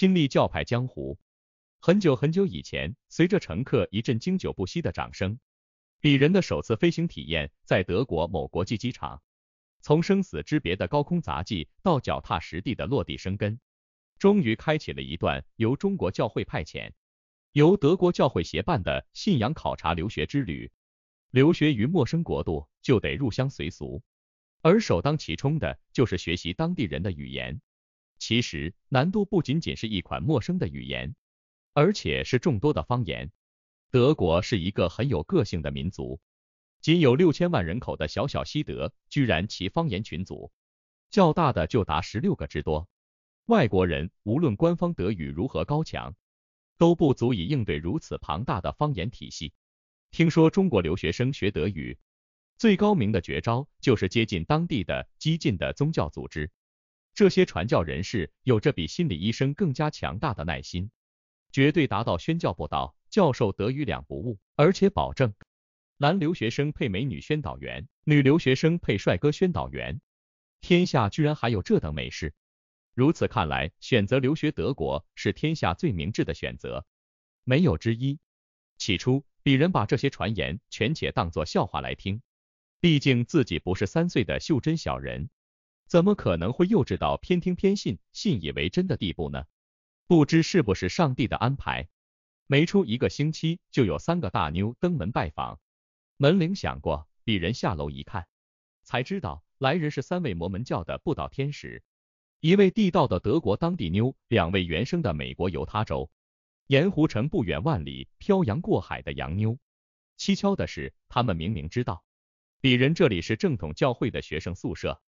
亲历教派江湖，很久很久以前，随着乘客一阵经久不息的掌声，鄙人的首次飞行体验，在德国某国际机场，从生死之别的高空杂技，到脚踏实地的落地生根，终于开启了一段由中国教会派遣、由德国教会协办的信仰考察留学之旅。留学于陌生国度，就得入乡随俗，而首当其冲的就是学习当地人的语言。其实，难度不仅仅是一款陌生的语言，而且是众多的方言。德国是一个很有个性的民族，仅有六千万人口的小小西德，居然其方言群组较大的就达十六个之多。外国人无论官方德语如何高强，都不足以应对如此庞大的方言体系。听说中国留学生学德语，最高明的绝招就是接近当地的激进的宗教组织。这些传教人士有着比心理医生更加强大的耐心，绝对达到宣教不倒，教授德语两不误，而且保证男留学生配美女宣导员，女留学生配帅哥宣导员，天下居然还有这等美事。如此看来，选择留学德国是天下最明智的选择，没有之一。起初，鄙人把这些传言全且当作笑话来听，毕竟自己不是三岁的袖珍小人。怎么可能会幼稚到偏听偏信、信以为真的地步呢？不知是不是上帝的安排，没出一个星期，就有三个大妞登门拜访。门铃响过，鄙人下楼一看，才知道来人是三位摩门教的布道天使，一位地道的德国当地妞，两位原生的美国犹他州盐湖城不远万里漂洋过海的洋妞。蹊跷的是，他们明明知道鄙人这里是正统教会的学生宿舍。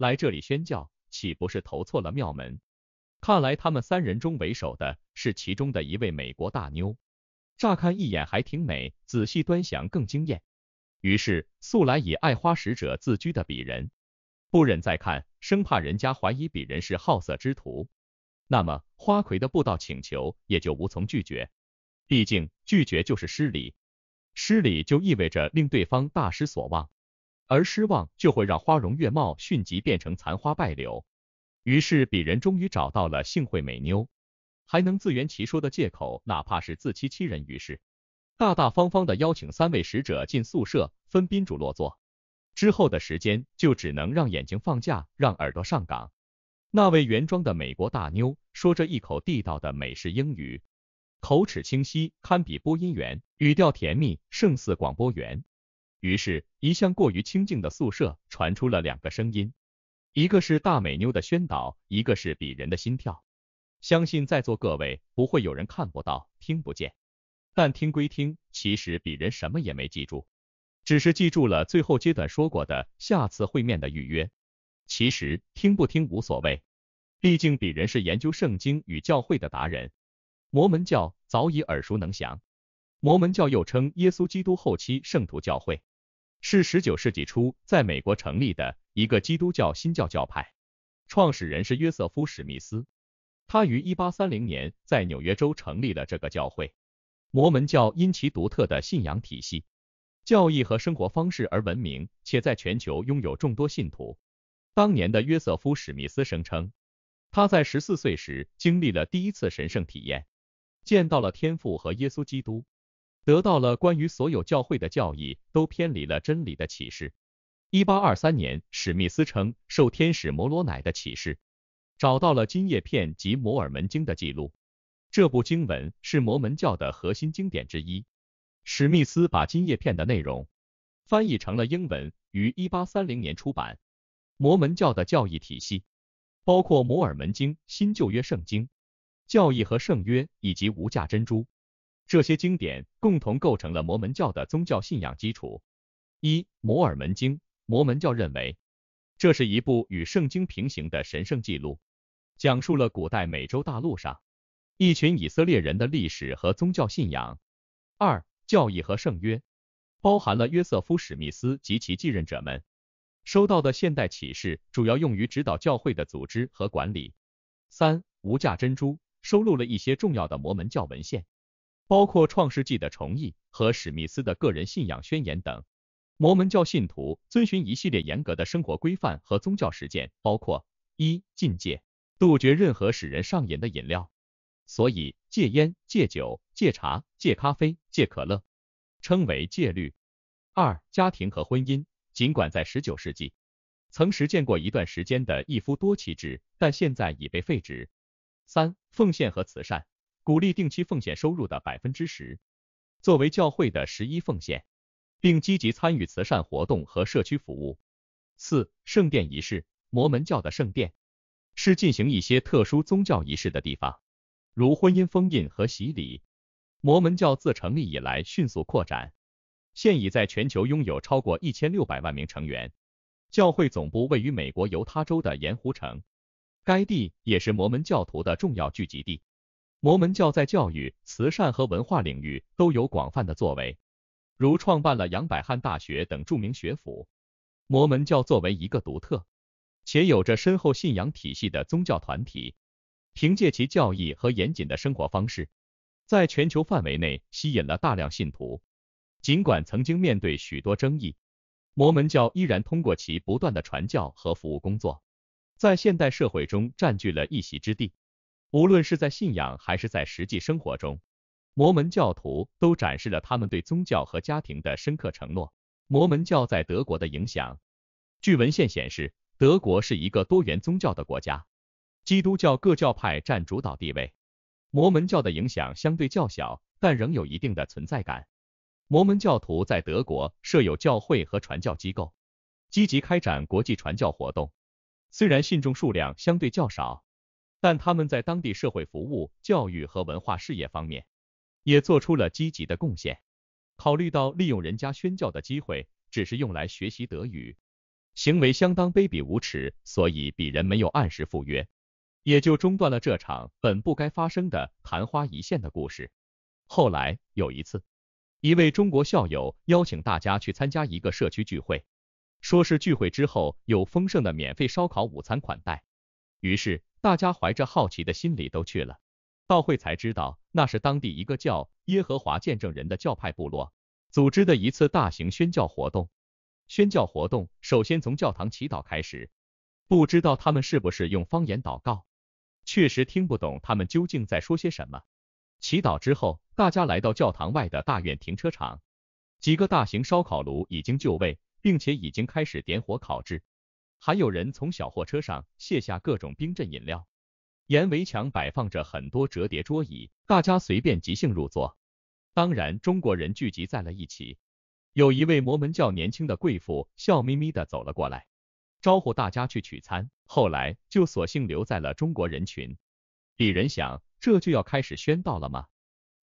来这里宣教，岂不是投错了庙门？看来他们三人中为首的，是其中的一位美国大妞。乍看一眼还挺美，仔细端详更惊艳。于是，素来以爱花使者自居的鄙人，不忍再看，生怕人家怀疑鄙人是好色之徒。那么，花魁的布道请求也就无从拒绝。毕竟，拒绝就是失礼，失礼就意味着令对方大失所望。而失望就会让花容月貌迅即变成残花败柳，于是鄙人终于找到了幸会美妞，还能自圆其说的借口，哪怕是自欺欺人。于是，大大方方的邀请三位使者进宿舍，分宾主落座。之后的时间就只能让眼睛放假，让耳朵上岗。那位原装的美国大妞说着一口地道的美式英语，口齿清晰，堪比播音员，语调甜蜜，胜似广播员。于是，一向过于清静的宿舍传出了两个声音，一个是大美妞的宣导，一个是鄙人的心跳。相信在座各位不会有人看不到、听不见。但听归听，其实鄙人什么也没记住，只是记住了最后阶段说过的下次会面的预约。其实听不听无所谓，毕竟鄙人是研究圣经与教会的达人，摩门教早已耳熟能详。摩门教又称耶稣基督后期圣徒教会。是十九世纪初在美国成立的一个基督教新教教派，创始人是约瑟夫·史密斯。他于一八三零年在纽约州成立了这个教会。摩门教因其独特的信仰体系、教义和生活方式而闻名，且在全球拥有众多信徒。当年的约瑟夫·史密斯声称，他在十四岁时经历了第一次神圣体验，见到了天父和耶稣基督。得到了关于所有教会的教义都偏离了真理的启示。一八二三年，史密斯称受天使摩罗乃的启示，找到了金叶片及摩尔门经的记录。这部经文是摩门教的核心经典之一。史密斯把金叶片的内容翻译成了英文，于一八三零年出版。摩门教的教义体系包括摩尔门经、新旧约圣经、教义和圣约以及无价珍珠。这些经典共同构成了摩门教的宗教信仰基础。一、摩尔门经，摩门教认为这是一部与圣经平行的神圣记录，讲述了古代美洲大陆上一群以色列人的历史和宗教信仰。二、教义和圣约，包含了约瑟夫·史密斯及其继任者们收到的现代启示，主要用于指导教会的组织和管理。三、无价珍珠，收录了一些重要的摩门教文献。包括《创世纪》的重译和史密斯的个人信仰宣言等。摩门教信徒遵循一系列严格的生活规范和宗教实践，包括一禁戒，杜绝任何使人上瘾的饮料，所以戒烟、戒酒、戒茶、戒咖啡、戒可乐，称为戒律；二家庭和婚姻，尽管在十九世纪曾实践过一段时间的一夫多妻制，但现在已被废止；三奉献和慈善。鼓励定期奉献收入的百分之十作为教会的十一奉献，并积极参与慈善活动和社区服务。四、圣殿仪式，摩门教的圣殿是进行一些特殊宗教仪式的地方，如婚姻封印和洗礼。摩门教自成立以来迅速扩展，现已在全球拥有超过一千六百万名成员。教会总部位于美国犹他州的盐湖城，该地也是摩门教徒的重要聚集地。摩门教在教育、慈善和文化领域都有广泛的作为，如创办了杨百翰大学等著名学府。摩门教作为一个独特且有着深厚信仰体系的宗教团体，凭借其教义和严谨的生活方式，在全球范围内吸引了大量信徒。尽管曾经面对许多争议，摩门教依然通过其不断的传教和服务工作，在现代社会中占据了一席之地。无论是在信仰还是在实际生活中，摩门教徒都展示了他们对宗教和家庭的深刻承诺。摩门教在德国的影响，据文献显示，德国是一个多元宗教的国家，基督教各教派占主导地位，摩门教的影响相对较小，但仍有一定的存在感。摩门教徒在德国设有教会和传教机构，积极开展国际传教活动，虽然信众数量相对较少。但他们在当地社会服务、教育和文化事业方面也做出了积极的贡献。考虑到利用人家宣教的机会只是用来学习德语，行为相当卑鄙无耻，所以鄙人没有按时赴约，也就中断了这场本不该发生的昙花一现的故事。后来有一次，一位中国校友邀请大家去参加一个社区聚会，说是聚会之后有丰盛的免费烧烤午餐款待，于是。大家怀着好奇的心理都去了，到会才知道，那是当地一个叫耶和华见证人的教派部落组织的一次大型宣教活动。宣教活动首先从教堂祈祷开始，不知道他们是不是用方言祷告，确实听不懂他们究竟在说些什么。祈祷之后，大家来到教堂外的大院停车场，几个大型烧烤炉已经就位，并且已经开始点火烤制。还有人从小货车上卸下各种冰镇饮料，沿围墙摆放着很多折叠桌椅，大家随便即兴入座。当然，中国人聚集在了一起。有一位摩门教年轻的贵妇笑眯眯的走了过来，招呼大家去取餐，后来就索性留在了中国人群。鄙人想，这就要开始宣道了吗？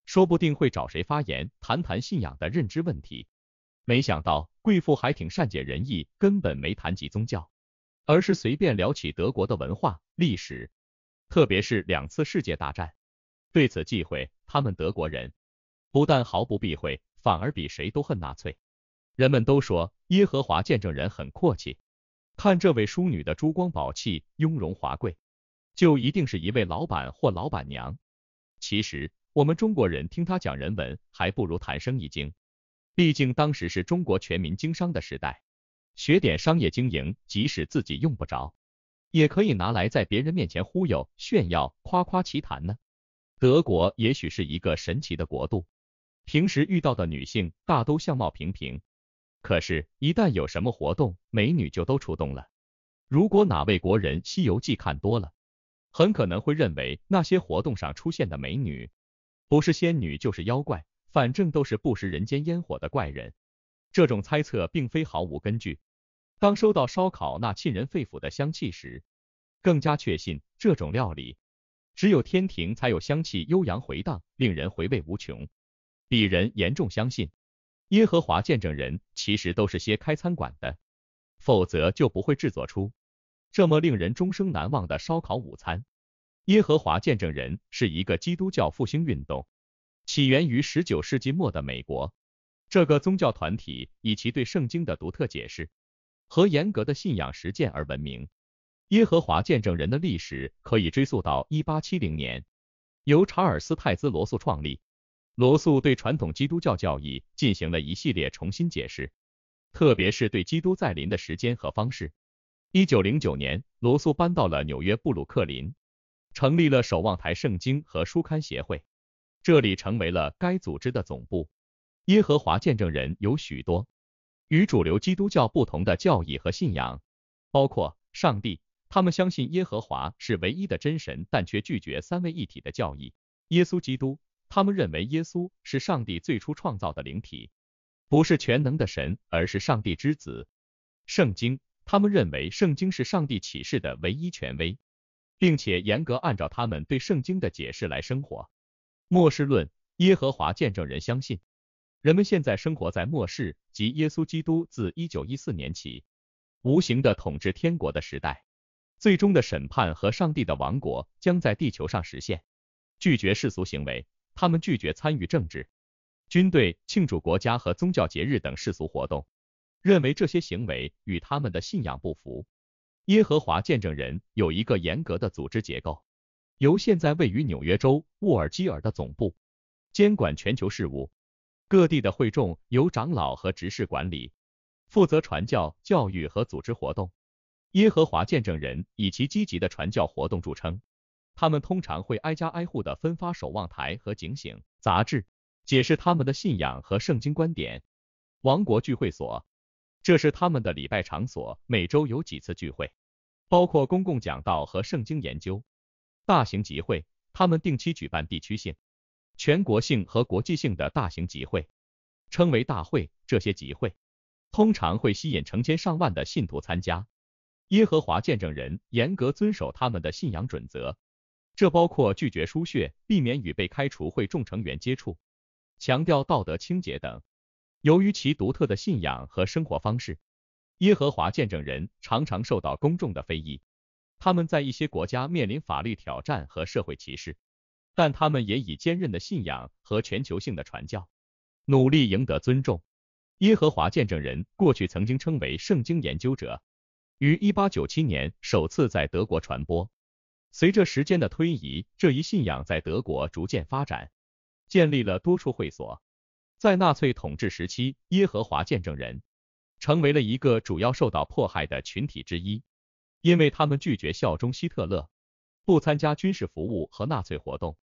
说不定会找谁发言，谈谈信仰的认知问题。没想到贵妇还挺善解人意，根本没谈及宗教。而是随便聊起德国的文化、历史，特别是两次世界大战。对此忌讳，他们德国人不但毫不避讳，反而比谁都恨纳粹。人们都说耶和华见证人很阔气，看这位淑女的珠光宝气、雍容华贵，就一定是一位老板或老板娘。其实我们中国人听他讲人文，还不如谈生意经，毕竟当时是中国全民经商的时代。学点商业经营，即使自己用不着，也可以拿来在别人面前忽悠、炫耀、夸夸其谈呢。德国也许是一个神奇的国度，平时遇到的女性大都相貌平平，可是，一旦有什么活动，美女就都出动了。如果哪位国人《西游记》看多了，很可能会认为那些活动上出现的美女，不是仙女就是妖怪，反正都是不食人间烟火的怪人。这种猜测并非毫无根据。当收到烧烤那沁人肺腑的香气时，更加确信这种料理只有天庭才有香气悠扬回荡，令人回味无穷。鄙人严重相信，耶和华见证人其实都是些开餐馆的，否则就不会制作出这么令人终生难忘的烧烤午餐。耶和华见证人是一个基督教复兴运动，起源于十九世纪末的美国。这个宗教团体以其对圣经的独特解释。和严格的信仰实践而闻名。耶和华见证人的历史可以追溯到1870年，由查尔斯·泰兹·罗素创立。罗素对传统基督教教义进行了一系列重新解释，特别是对基督在临的时间和方式。1909年，罗素搬到了纽约布鲁克林，成立了守望台圣经和书刊协会，这里成为了该组织的总部。耶和华见证人有许多。与主流基督教不同的教义和信仰，包括上帝，他们相信耶和华是唯一的真神，但却拒绝三位一体的教义。耶稣基督，他们认为耶稣是上帝最初创造的灵体，不是全能的神，而是上帝之子。圣经，他们认为圣经是上帝启示的唯一权威，并且严格按照他们对圣经的解释来生活。末世论，耶和华见证人相信。人们现在生活在末世，即耶稣基督自一九一四年起无形的统治天国的时代。最终的审判和上帝的王国将在地球上实现。拒绝世俗行为，他们拒绝参与政治、军队、庆祝国家和宗教节日等世俗活动，认为这些行为与他们的信仰不符。耶和华见证人有一个严格的组织结构，由现在位于纽约州沃尔基尔的总部监管全球事务。各地的会众由长老和执事管理，负责传教、教育和组织活动。耶和华见证人以其积极的传教活动著称，他们通常会挨家挨户的分发守望台和警醒杂志，解释他们的信仰和圣经观点。王国聚会所，这是他们的礼拜场所，每周有几次聚会，包括公共讲道和圣经研究。大型集会，他们定期举办地区性。全国性和国际性的大型集会称为大会。这些集会通常会吸引成千上万的信徒参加。耶和华见证人严格遵守他们的信仰准则，这包括拒绝输血、避免与被开除会众成员接触、强调道德清洁等。由于其独特的信仰和生活方式，耶和华见证人常常受到公众的非议，他们在一些国家面临法律挑战和社会歧视。但他们也以坚韧的信仰和全球性的传教努力赢得尊重。耶和华见证人过去曾经称为圣经研究者，于1897年首次在德国传播。随着时间的推移，这一信仰在德国逐渐发展，建立了多处会所。在纳粹统治时期，耶和华见证人成为了一个主要受到迫害的群体之一，因为他们拒绝效忠希特勒，不参加军事服务和纳粹活动。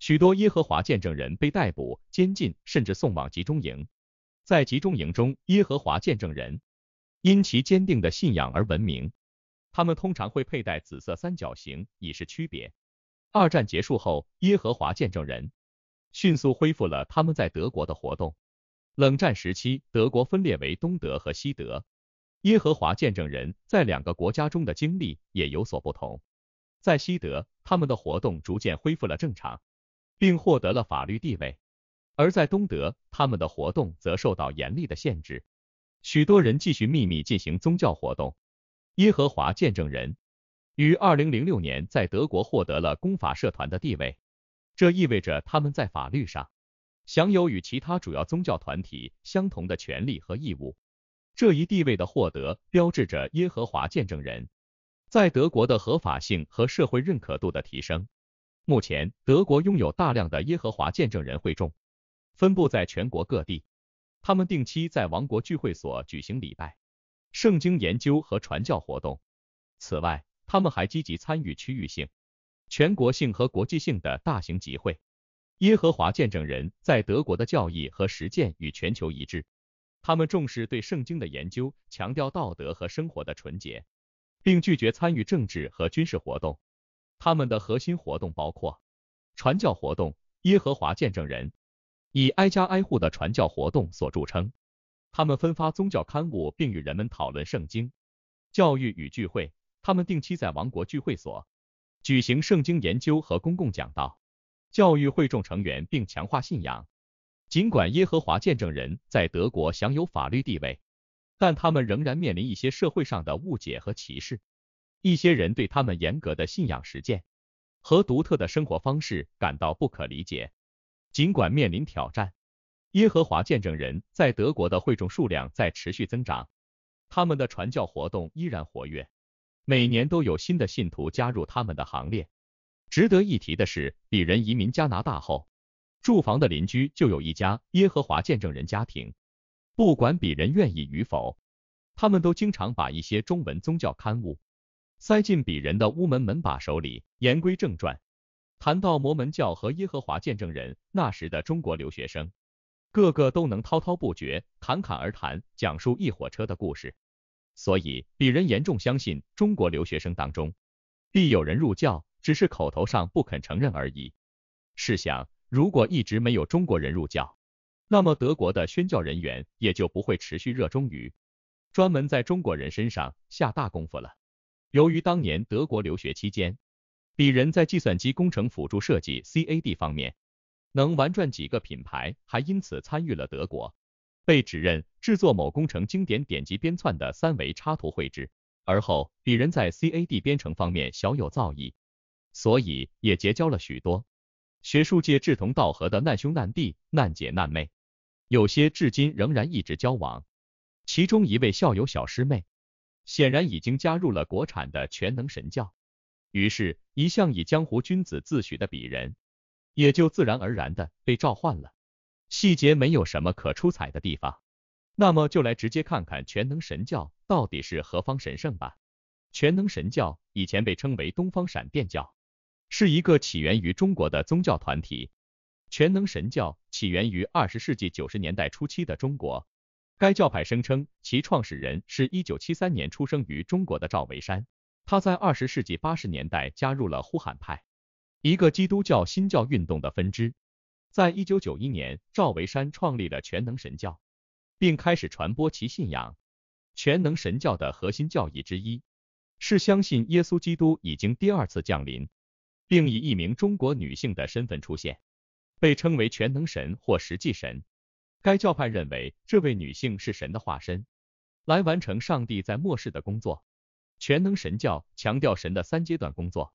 许多耶和华见证人被逮捕、监禁，甚至送往集中营。在集中营中，耶和华见证人因其坚定的信仰而闻名。他们通常会佩戴紫色三角形以示区别。二战结束后，耶和华见证人迅速恢复了他们在德国的活动。冷战时期，德国分裂为东德和西德，耶和华见证人在两个国家中的经历也有所不同。在西德，他们的活动逐渐恢复了正常。并获得了法律地位，而在东德，他们的活动则受到严厉的限制。许多人继续秘密进行宗教活动。耶和华见证人于二零零六年在德国获得了公法社团的地位，这意味着他们在法律上享有与其他主要宗教团体相同的权利和义务。这一地位的获得，标志着耶和华见证人在德国的合法性和社会认可度的提升。目前，德国拥有大量的耶和华见证人会众，分布在全国各地。他们定期在王国聚会所举行礼拜、圣经研究和传教活动。此外，他们还积极参与区域性、全国性和国际性的大型集会。耶和华见证人在德国的教义和实践与全球一致。他们重视对圣经的研究，强调道德和生活的纯洁，并拒绝参与政治和军事活动。他们的核心活动包括传教活动。耶和华见证人以挨家挨户的传教活动所著称。他们分发宗教刊物，并与人们讨论圣经、教育与聚会。他们定期在王国聚会所举行圣经研究和公共讲道，教育会众成员并强化信仰。尽管耶和华见证人在德国享有法律地位，但他们仍然面临一些社会上的误解和歧视。一些人对他们严格的信仰实践和独特的生活方式感到不可理解。尽管面临挑战，耶和华见证人在德国的会众数量在持续增长，他们的传教活动依然活跃，每年都有新的信徒加入他们的行列。值得一提的是，鄙人移民加拿大后，住房的邻居就有一家耶和华见证人家庭。不管鄙人愿意与否，他们都经常把一些中文宗教刊物。塞进鄙人的屋门门把手里。言归正传，谈到摩门教和耶和华见证人，那时的中国留学生，个个都能滔滔不绝、侃侃而谈，讲述一火车的故事。所以，鄙人严重相信，中国留学生当中，必有人入教，只是口头上不肯承认而已。试想，如果一直没有中国人入教，那么德国的宣教人员也就不会持续热衷于专门在中国人身上下大功夫了。由于当年德国留学期间，鄙人在计算机工程辅助设计 （CAD） 方面能玩转几个品牌，还因此参与了德国被指认制作某工程经典典籍编篡的三维插图绘制。而后，鄙人在 CAD 编程方面小有造诣，所以也结交了许多学术界志同道合的难兄难弟、难姐难妹，有些至今仍然一直交往。其中一位校友小师妹。显然已经加入了国产的全能神教，于是，一向以江湖君子自诩的鄙人，也就自然而然的被召唤了。细节没有什么可出彩的地方，那么就来直接看看全能神教到底是何方神圣吧。全能神教以前被称为东方闪电教，是一个起源于中国的宗教团体。全能神教起源于二十世纪九十年代初期的中国。该教派声称其创始人是一九七三年出生于中国的赵维山，他在二十世纪八十年代加入了呼喊派，一个基督教新教运动的分支。在一九九一年，赵维山创立了全能神教，并开始传播其信仰。全能神教的核心教义之一是相信耶稣基督已经第二次降临，并以一名中国女性的身份出现，被称为全能神或实际神。该教派认为，这位女性是神的化身，来完成上帝在末世的工作。全能神教强调神的三阶段工作，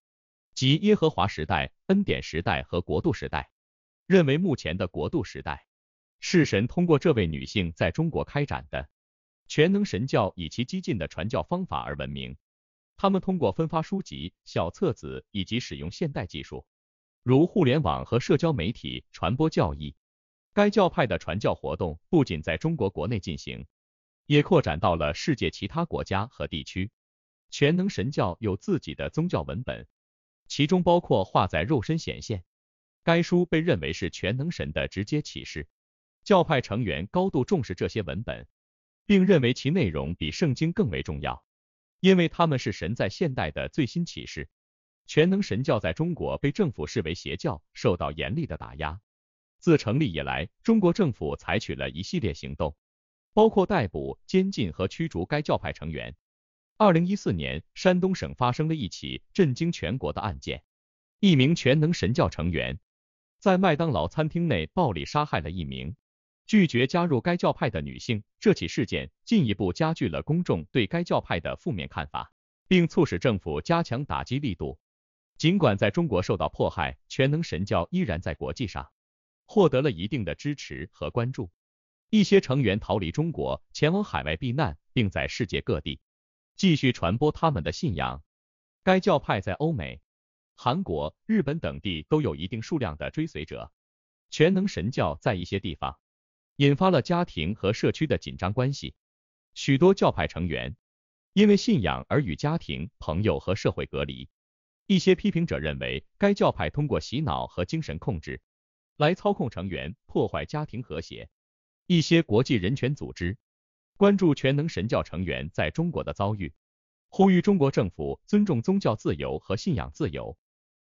即耶和华时代、恩典时代和国度时代。认为目前的国度时代是神通过这位女性在中国开展的。全能神教以其激进的传教方法而闻名，他们通过分发书籍、小册子以及使用现代技术，如互联网和社交媒体，传播教义。该教派的传教活动不仅在中国国内进行，也扩展到了世界其他国家和地区。全能神教有自己的宗教文本，其中包括《画在肉身显现》。该书被认为是全能神的直接启示。教派成员高度重视这些文本，并认为其内容比圣经更为重要，因为他们是神在现代的最新启示。全能神教在中国被政府视为邪教，受到严厉的打压。自成立以来，中国政府采取了一系列行动，包括逮捕、监禁和驱逐该教派成员。二零一四年，山东省发生了一起震惊全国的案件，一名全能神教成员在麦当劳餐厅内暴力杀害了一名拒绝加入该教派的女性。这起事件进一步加剧了公众对该教派的负面看法，并促使政府加强打击力度。尽管在中国受到迫害，全能神教依然在国际上。获得了一定的支持和关注，一些成员逃离中国，前往海外避难，并在世界各地继续传播他们的信仰。该教派在欧美、韩国、日本等地都有一定数量的追随者。全能神教在一些地方引发了家庭和社区的紧张关系，许多教派成员因为信仰而与家庭、朋友和社会隔离。一些批评者认为，该教派通过洗脑和精神控制。来操控成员，破坏家庭和谐。一些国际人权组织关注全能神教成员在中国的遭遇，呼吁中国政府尊重宗教自由和信仰自由。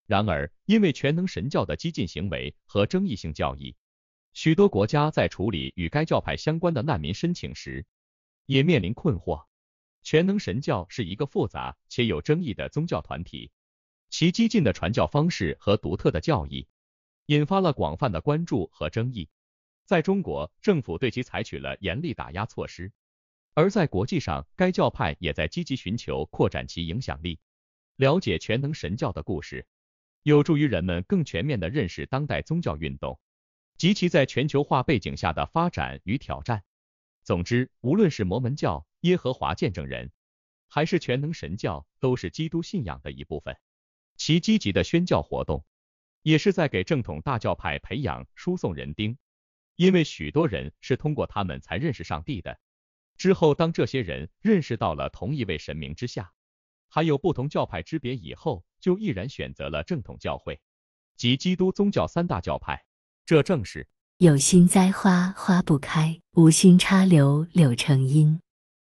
然而，因为全能神教的激进行为和争议性教义，许多国家在处理与该教派相关的难民申请时也面临困惑。全能神教是一个复杂且有争议的宗教团体，其激进的传教方式和独特的教义。引发了广泛的关注和争议。在中国，政府对其采取了严厉打压措施；而在国际上，该教派也在积极寻求扩展其影响力。了解全能神教的故事，有助于人们更全面的认识当代宗教运动及其在全球化背景下的发展与挑战。总之，无论是摩门教、耶和华见证人，还是全能神教，都是基督信仰的一部分，其积极的宣教活动。也是在给正统大教派培养输送人丁，因为许多人是通过他们才认识上帝的。之后，当这些人认识到了同一位神明之下还有不同教派之别以后，就毅然选择了正统教会，及基督宗教三大教派。这正是有心栽花花不开，无心插柳柳成荫。